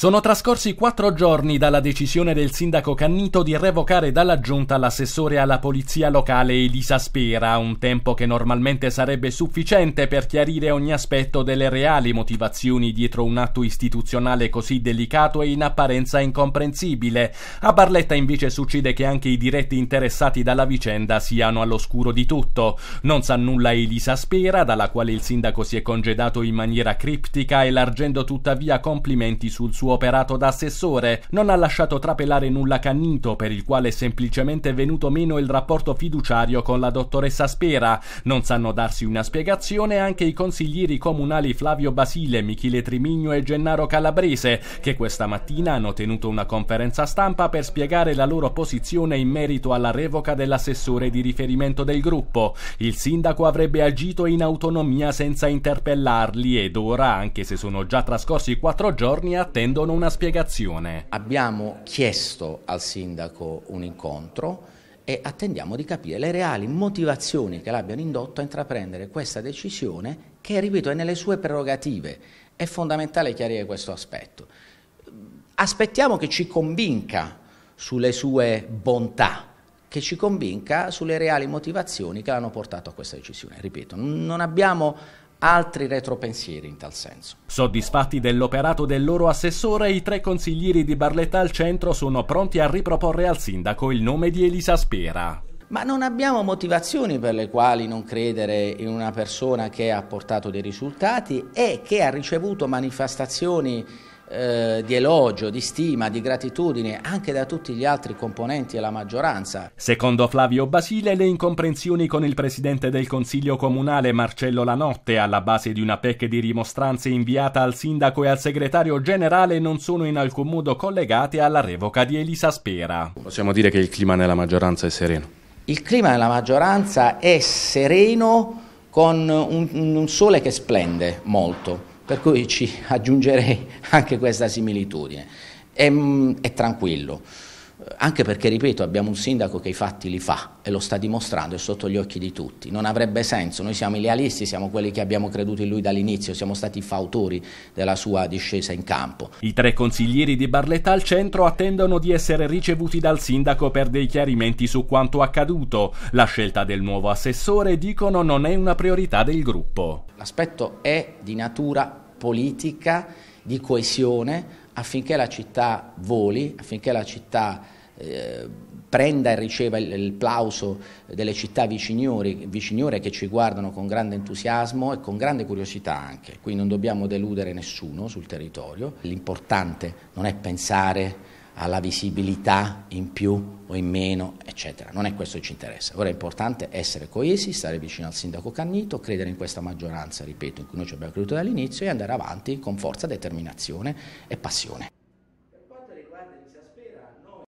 Sono trascorsi quattro giorni dalla decisione del sindaco Cannito di revocare dalla giunta l'assessore alla polizia locale Elisa Spera, un tempo che normalmente sarebbe sufficiente per chiarire ogni aspetto delle reali motivazioni dietro un atto istituzionale così delicato e in apparenza incomprensibile. A Barletta invece succede che anche i diretti interessati dalla vicenda siano all'oscuro di tutto. Non sa nulla Elisa Spera, dalla quale il sindaco si è congedato in maniera criptica, elargendo tuttavia complimenti sul suo suo operato da assessore non ha lasciato trapelare nulla Cannito, per il quale è semplicemente venuto meno il rapporto fiduciario con la dottoressa Spera. Non sanno darsi una spiegazione anche i consiglieri comunali Flavio Basile, Michele Trimigno e Gennaro Calabrese, che questa mattina hanno tenuto una conferenza stampa per spiegare la loro posizione in merito alla revoca dell'assessore di riferimento del gruppo. Il sindaco avrebbe agito in autonomia senza interpellarli ed ora, anche se sono già trascorsi quattro giorni, attendo chiedono una spiegazione. Abbiamo chiesto al sindaco un incontro e attendiamo di capire le reali motivazioni che l'abbiano indotto a intraprendere questa decisione che, ripeto, è nelle sue prerogative. È fondamentale chiarire questo aspetto. Aspettiamo che ci convinca sulle sue bontà, che ci convinca sulle reali motivazioni che l'hanno portato a questa decisione. Ripeto, non abbiamo altri retropensieri in tal senso. Soddisfatti dell'operato del loro assessore, i tre consiglieri di Barletta al centro sono pronti a riproporre al sindaco il nome di Elisa Spera. Ma non abbiamo motivazioni per le quali non credere in una persona che ha portato dei risultati e che ha ricevuto manifestazioni eh, di elogio, di stima, di gratitudine anche da tutti gli altri componenti della maggioranza. Secondo Flavio Basile, le incomprensioni con il presidente del Consiglio Comunale Marcello Lanotte alla base di una PEC di rimostranze inviata al sindaco e al segretario generale non sono in alcun modo collegate alla revoca di Elisa Spera. Possiamo dire che il clima nella maggioranza è sereno. Il clima nella maggioranza è sereno con un, un sole che splende molto per cui ci aggiungerei anche questa similitudine. È, mm, è tranquillo anche perché, ripeto, abbiamo un sindaco che i fatti li fa e lo sta dimostrando, è sotto gli occhi di tutti. Non avrebbe senso, noi siamo i lealisti, siamo quelli che abbiamo creduto in lui dall'inizio, siamo stati fautori della sua discesa in campo. I tre consiglieri di Barletta al centro attendono di essere ricevuti dal sindaco per dei chiarimenti su quanto accaduto. La scelta del nuovo assessore, dicono, non è una priorità del gruppo. L'aspetto è di natura politica, di coesione, affinché la città voli, affinché la città eh, prenda e riceva il, plauso delle città viciniori, viciniore che ci guardano con grande entusiasmo e con grande curiosità anche. Qui non dobbiamo deludere nessuno sul territorio. L'importante non è pensare alla visibilità in più o in meno, eccetera. Non è questo che ci interessa. Ora è importante essere coesi, stare vicino al sindaco Cannito, credere in questa maggioranza, ripeto, in cui noi ci abbiamo creduto dall'inizio e andare avanti con forza, determinazione e passione.